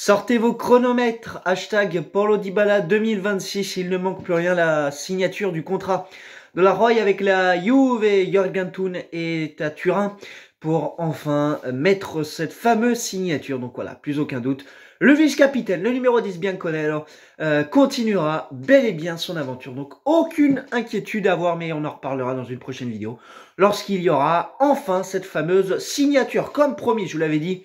Sortez vos chronomètres, hashtag Paulo Dybala 2026, il ne manque plus rien la signature du contrat de la Roy avec la Juve. Jürgen Thun est à Turin pour enfin mettre cette fameuse signature. Donc voilà, plus aucun doute. Le vice-capitaine, le numéro 10 bien euh, continuera bel et bien son aventure. Donc aucune inquiétude à avoir, mais on en reparlera dans une prochaine vidéo. Lorsqu'il y aura enfin cette fameuse signature, comme promis, je vous l'avais dit,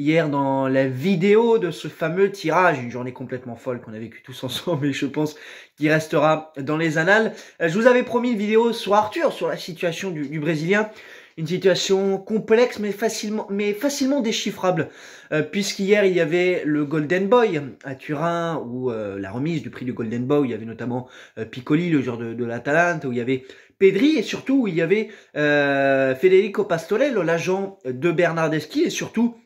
hier dans la vidéo de ce fameux tirage, une journée complètement folle qu'on a vécue tous ensemble et je pense qu'il restera dans les annales. Euh, je vous avais promis une vidéo sur Arthur, sur la situation du, Brésilien. Une situation complexe mais facilement, mais facilement déchiffrable, euh, puisqu'hier il y avait le Golden Boy à Turin, ou euh, la remise du prix du Golden Boy, il y avait notamment Piccoli, le joueur de, de l'Atalante, où il y avait Pedri et surtout où il y avait Federico Pastorello, l'agent de Bernardeschi et surtout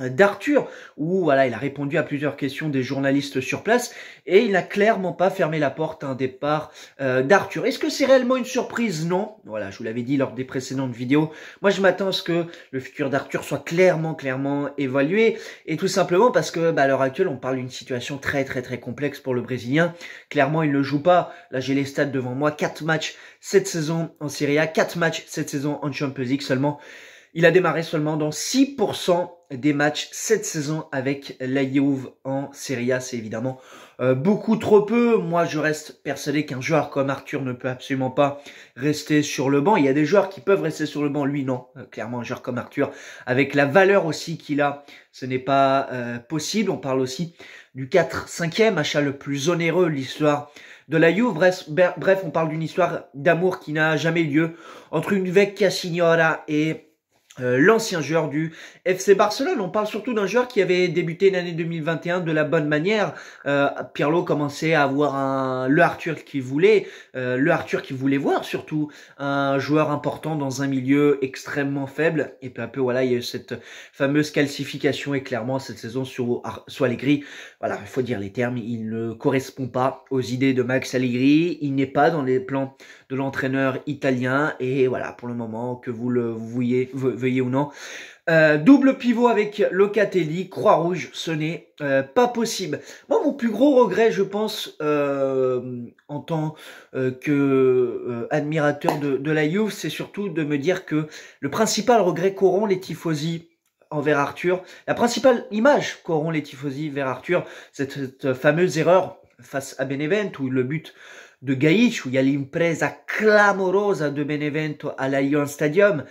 euh, d'Arthur, où voilà, il a répondu à plusieurs questions des journalistes sur place, et il n'a clairement pas fermé la porte à un départ euh, d'Arthur. Est-ce que c'est réellement une surprise Non. Voilà, je vous l'avais dit lors des précédentes vidéos. Moi, je m'attends à ce que le futur d'Arthur soit clairement, clairement évalué, et tout simplement parce que, bah, à l'heure actuelle, on parle d'une situation très, très, très complexe pour le Brésilien. Clairement, il ne joue pas. Là, j'ai les stats devant moi. quatre matchs cette saison en Serie A, 4 matchs cette saison en Champions League seulement. Il a démarré seulement dans 6% des matchs cette saison avec la Juve en Serie A. C'est évidemment euh, beaucoup trop peu. Moi, je reste persuadé qu'un joueur comme Arthur ne peut absolument pas rester sur le banc. Il y a des joueurs qui peuvent rester sur le banc. Lui, non. Euh, clairement, un joueur comme Arthur, avec la valeur aussi qu'il a, ce n'est pas euh, possible. On parle aussi du 4-5e, achat le plus onéreux l'histoire de la Juve. Bref, bref on parle d'une histoire d'amour qui n'a jamais lieu entre une vecchia signora et euh, l'ancien joueur du FC Barcelone. On parle surtout d'un joueur qui avait débuté l'année 2021 de la bonne manière. Euh, Pirlo commençait à avoir un, le Arthur qu'il voulait, euh, le Arthur qu'il voulait voir surtout, un joueur important dans un milieu extrêmement faible. Et peu à peu, voilà, il y a eu cette fameuse calcification et clairement cette saison sur, sur Allegri, voilà, il faut dire les termes, il ne correspond pas aux idées de Max Allegri, il n'est pas dans les plans de l'entraîneur italien et voilà, pour le moment que vous le vouliez, ou non. Euh, double pivot avec Locatelli, Croix-Rouge, ce n'est euh, pas possible. Moi, mon plus gros regret, je pense, euh, en tant que admirateur de, la Youth, c'est surtout de me dire que le principal regret qu'auront les tifosi envers Arthur, la principale image qu'auront les tifosi vers Arthur, c'est cette fameuse erreur face à Benevento, où le but de Gaïch, où il y a l'impresa clamorosa de Benevento à l'Allianz Stadium,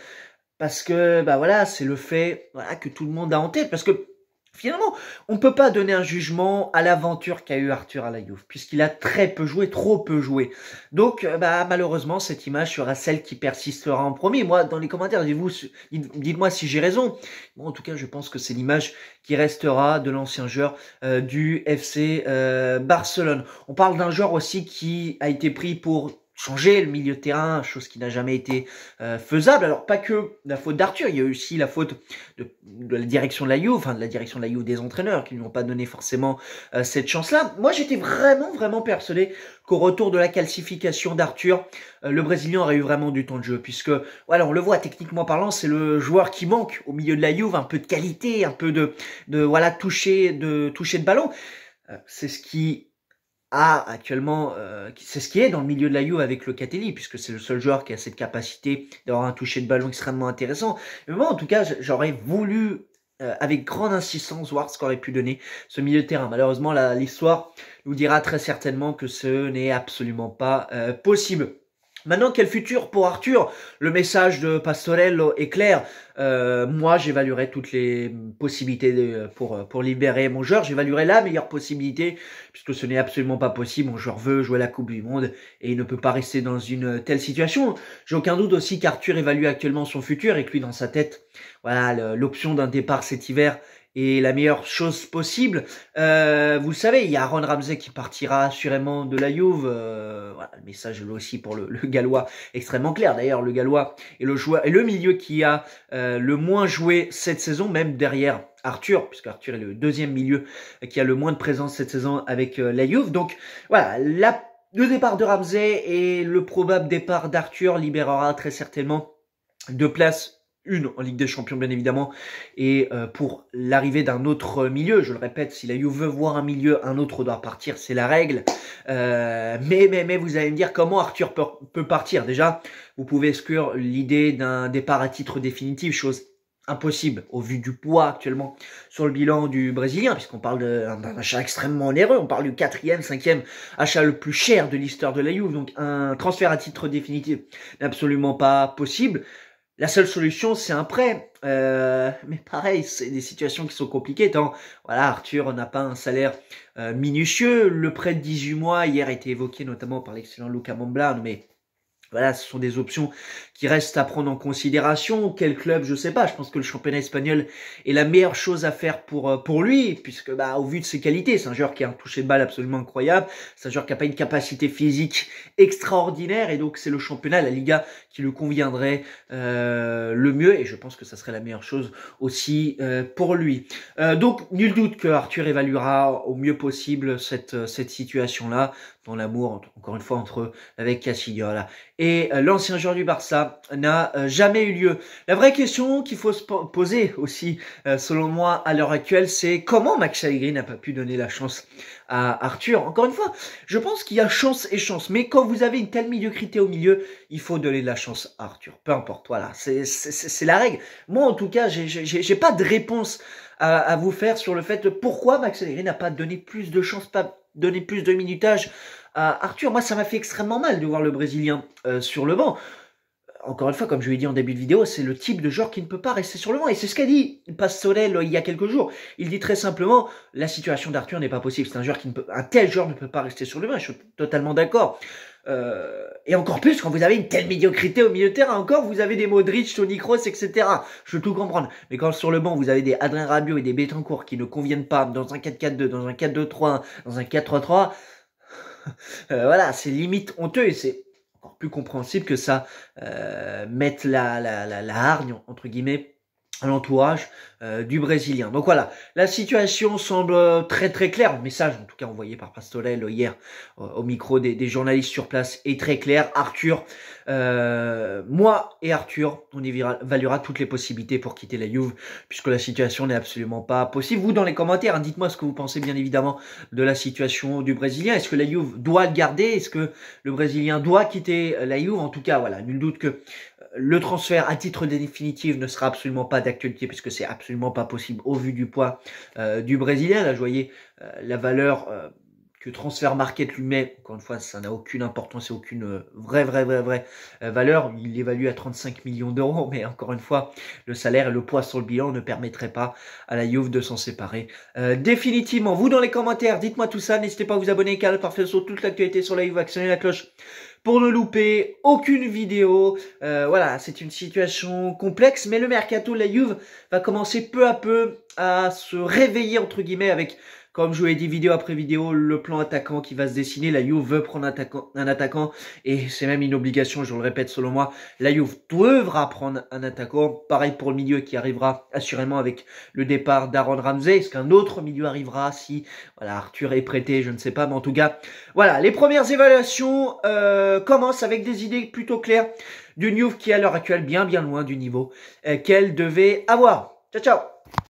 parce que bah voilà, c'est le fait voilà, que tout le monde a en tête. Parce que finalement, on ne peut pas donner un jugement à l'aventure qu'a eu Arthur à la puisqu'il a très peu joué, trop peu joué. Donc, euh, bah, malheureusement, cette image sera celle qui persistera en premier. Moi, dans les commentaires, dites-vous, dites-moi si j'ai raison. moi en tout cas, je pense que c'est l'image qui restera de l'ancien joueur euh, du FC euh, Barcelone. On parle d'un joueur aussi qui a été pris pour changer le milieu de terrain, chose qui n'a jamais été euh, faisable. Alors pas que la faute d'Arthur, il y a aussi la faute de, la direction de la Juve, enfin de la direction de la You e des entraîneurs qui ne lui ont pas donné forcément euh, cette chance-là. Moi j'étais vraiment vraiment persuadé qu'au retour de la calcification d'Arthur, euh, le Brésilien aurait eu vraiment du temps de jeu puisque voilà on le voit techniquement parlant c'est le joueur qui manque au milieu de la Juve, un peu de qualité, un peu de, de voilà toucher de toucher de ballon. C'est ce qui actuellement, euh, c'est ce qui est dans le milieu de la Juve avec Locatelli, puisque c'est le seul joueur qui a cette capacité d'avoir un toucher de ballon extrêmement intéressant. Mais moi, en tout cas, j'aurais voulu, euh, avec grande insistance, voir ce qu'aurait pu donner ce milieu de terrain. Malheureusement, l'histoire nous dira très certainement que ce n'est absolument pas euh, possible. Maintenant, quel futur pour Arthur Le message de Pastorello est clair. Euh, moi, j'évaluerai toutes les possibilités pour, pour libérer mon joueur. J'évaluerai la meilleure possibilité, puisque ce n'est absolument pas possible. Mon joueur veut jouer la Coupe du Monde et il ne peut pas rester dans une telle situation. J'ai aucun doute aussi qu'Arthur évalue actuellement son futur et que lui, dans sa tête, voilà, l'option d'un départ cet hiver et la meilleure chose possible. Euh, vous savez, il y a Aaron Ramsey qui partira assurément de la Juve. Euh, voilà, le message est aussi pour le, Gallois extrêmement clair. D'ailleurs, le Gallois est le joueur et le milieu qui a euh, le moins joué cette saison, même derrière Arthur, puisque Arthur est le deuxième milieu qui a le moins de présence cette saison avec la Juve. Donc voilà, la, le départ de Ramsey et le probable départ d'Arthur libérera très certainement de place une en Ligue des Champions bien évidemment, et euh, pour l'arrivée d'un autre milieu, je le répète, si la Juve veut voir un milieu, un autre doit partir, c'est la règle. Euh, mais, mais, mais vous allez me dire comment Arthur peut, partir. Déjà, vous pouvez exclure l'idée d'un départ à titre définitif, chose impossible au vu du poids actuellement sur le bilan du Brésilien, puisqu'on parle d'un achat extrêmement onéreux, on parle du quatrième, cinquième achat le plus cher de l'histoire de la Juve, donc un transfert à titre définitif n'est absolument pas possible. La seule solution, c'est un prêt. Euh, mais pareil, c'est des situations qui sont compliquées. Tant, voilà, Arthur n'a pas un salaire euh, minutieux. Le prêt de 18 mois, hier, a été évoqué notamment par l'excellent Luca Montblanc, mais voilà, ce sont des options qui restent à prendre en considération. Quel club, je sais pas. Je pense que le championnat espagnol est la meilleure chose à faire pour euh, pour lui, puisque bah au vu de ses qualités, c'est un joueur qui a un toucher de balle absolument incroyable. C'est un joueur qui n'a pas une capacité physique extraordinaire, et donc c'est le championnat, la Liga, qui lui conviendrait euh, le mieux. Et je pense que ça serait la meilleure chose aussi euh, pour lui. donc nul doute que Arthur évaluera au mieux possible cette cette situation là dans l'amour encore une fois entre avec Casillola et euh, l'ancien joueur du Barça n'a euh, jamais eu lieu. La vraie question qu'il faut se poser aussi, euh, selon moi, à l'heure actuelle, c'est comment Max Allegri n'a pas pu donner la chance à Arthur. Encore une fois, je pense qu'il y a chance et chance, mais quand vous avez une telle médiocrité au milieu, il faut donner de la chance à Arthur. Peu importe, voilà, c'est la règle. Moi, en tout cas, j'ai pas de réponse à, vous faire sur le fait de pourquoi Max Allegri n'a pas donné plus de chance, pas donner plus de minutage à Arthur. Moi, ça m'a fait extrêmement mal de voir le Brésilien euh, sur le banc encore une fois, comme je lui ai dit en début de vidéo, c'est le type de joueur qui ne peut pas rester sur le banc. Et c'est ce qu'a dit Pastorel il y a quelques jours. Il dit très simplement, la situation d'Arthur n'est pas possible. C'est un joueur qui ne peut, un tel joueur ne peut pas rester sur le banc. Je suis totalement d'accord. Euh, et encore plus quand vous avez une telle médiocrité au milieu de terrain, encore vous avez des Modric, Tony Kroos, etc. Je veux tout comprendre. Mais quand sur le banc vous avez des Adrien Rabiot et des Betancourt qui ne conviennent pas dans un 4-4-2, dans un 4-2-3, dans un 4-3-3, euh, voilà, c'est limite honteux et c'est plus compréhensible que ça euh, mette la, la, la, hargne, entre guillemets, à l'entourage euh, du Brésilien. Donc voilà, la situation semble euh, très très claire. Le message, en tout cas envoyé par Pastorel hier euh, au micro des, des, journalistes sur place, est très clair. Arthur euh, moi et Arthur, on évaluera toutes les possibilités pour quitter la Juve, puisque la situation n'est absolument pas possible. Vous, dans les commentaires, hein, dites-moi ce que vous pensez, bien évidemment, de la situation du Brésilien. Est-ce que la Juve doit le garder Est-ce que le Brésilien doit quitter euh, la Juve En tout cas, voilà, nul doute que euh, le transfert à titre définitif ne sera absolument pas d'actualité puisque c'est absolument pas possible au vu du poids du Brésilien. Là, je voyais la valeur que transfert Market lui met, encore une fois, ça n'a aucune importance c'est aucune euh, vraie, vraie, vraie, vraie euh, valeur. Il l'évalue à 35 millions d'euros, mais encore une fois, le salaire et le poids sur le bilan ne permettraient pas à la Juve de s'en séparer. Euh, définitivement, vous dans les commentaires, dites-moi tout ça. N'hésitez pas à vous abonner, car parfait sur toute l'actualité sur la Juve, actionner la cloche pour ne louper aucune vidéo. voilà, c'est une situation complexe, mais le mercato de la Juve va commencer peu à peu à se réveiller, entre guillemets, avec comme je vous l'ai dit vidéo après vidéo, le plan attaquant qui va se dessiner, la Juve veut prendre un attaquant et c'est même une obligation, je le répète selon moi, la Juve devra prendre un attaquant. Pareil pour le milieu qui arrivera assurément avec le départ d'Aaron Ramsey. Est-ce qu'un autre milieu arrivera si voilà, Arthur est prêté, je ne sais pas, mais en tout cas, voilà, les premières évaluations euh, commencent avec des idées plutôt claires d'une Juve qui est à l'heure actuelle bien bien loin du niveau euh, qu'elle devait avoir. Ciao ciao